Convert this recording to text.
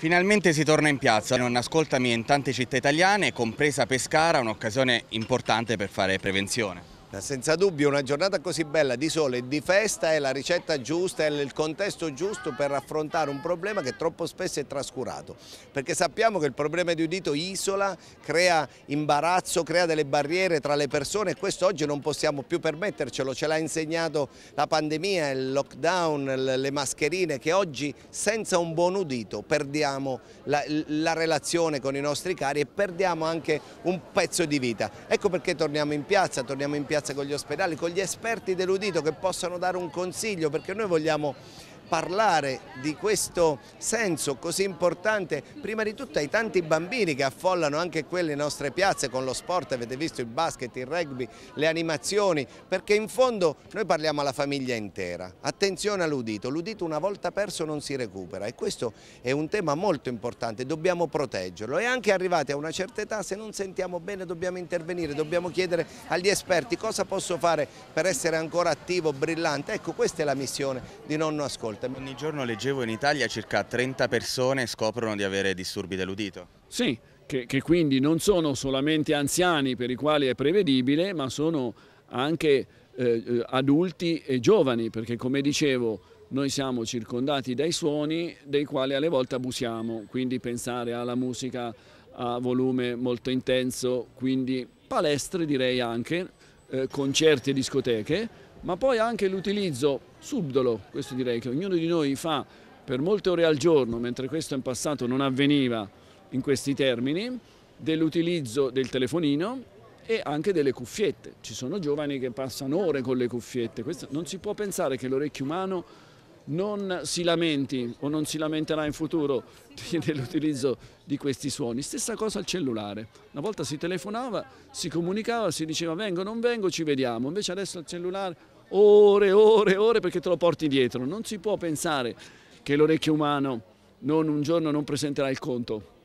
Finalmente si torna in piazza, non ascoltami in tante città italiane, compresa Pescara, un'occasione importante per fare prevenzione. Eh, senza dubbio una giornata così bella di sole e di festa è la ricetta giusta, è il contesto giusto per affrontare un problema che troppo spesso è trascurato, perché sappiamo che il problema di udito isola, crea imbarazzo, crea delle barriere tra le persone e questo oggi non possiamo più permettercelo, ce l'ha insegnato la pandemia, il lockdown, le mascherine che oggi senza un buon udito perdiamo la, la relazione con i nostri cari e perdiamo anche un pezzo di vita. Ecco perché torniamo in piazza, torniamo in piazza piazza, con gli ospedali, con gli esperti dell'udito che possano dare un consiglio perché noi vogliamo parlare di questo senso così importante prima di tutto ai tanti bambini che affollano anche quelle nostre piazze con lo sport, avete visto il basket, il rugby, le animazioni, perché in fondo noi parliamo alla famiglia intera. Attenzione all'udito, l'udito una volta perso non si recupera e questo è un tema molto importante, dobbiamo proteggerlo e anche arrivati a una certa età se non sentiamo bene dobbiamo intervenire, dobbiamo chiedere agli esperti cosa posso fare per essere ancora attivo, brillante, ecco questa è la missione di Nonno Ascolto volte. Ogni giorno leggevo in Italia circa 30 persone scoprono di avere disturbi dell'udito. Sì, che, che quindi non sono solamente anziani per i quali è prevedibile, ma sono anche eh, eh, adulti e giovani, perché come dicevo noi siamo circondati dai suoni dei quali alle volte abusiamo, quindi pensare alla musica a volume molto intenso, quindi palestre direi anche, eh, concerti e discoteche, ma poi anche l'utilizzo subdolo, questo direi che ognuno di noi fa per molte ore al giorno, mentre questo in passato non avveniva in questi termini, dell'utilizzo del telefonino e anche delle cuffiette. Ci sono giovani che passano ore con le cuffiette, questo non si può pensare che l'orecchio umano non si lamenti o non si lamenterà in futuro dell'utilizzo di questi suoni. Stessa cosa al cellulare. Una volta si telefonava, si comunicava, si diceva vengo, non vengo, ci vediamo. Invece adesso al cellulare ore, ore, ore perché te lo porti dietro. Non si può pensare che l'orecchio umano non un giorno non presenterà il conto.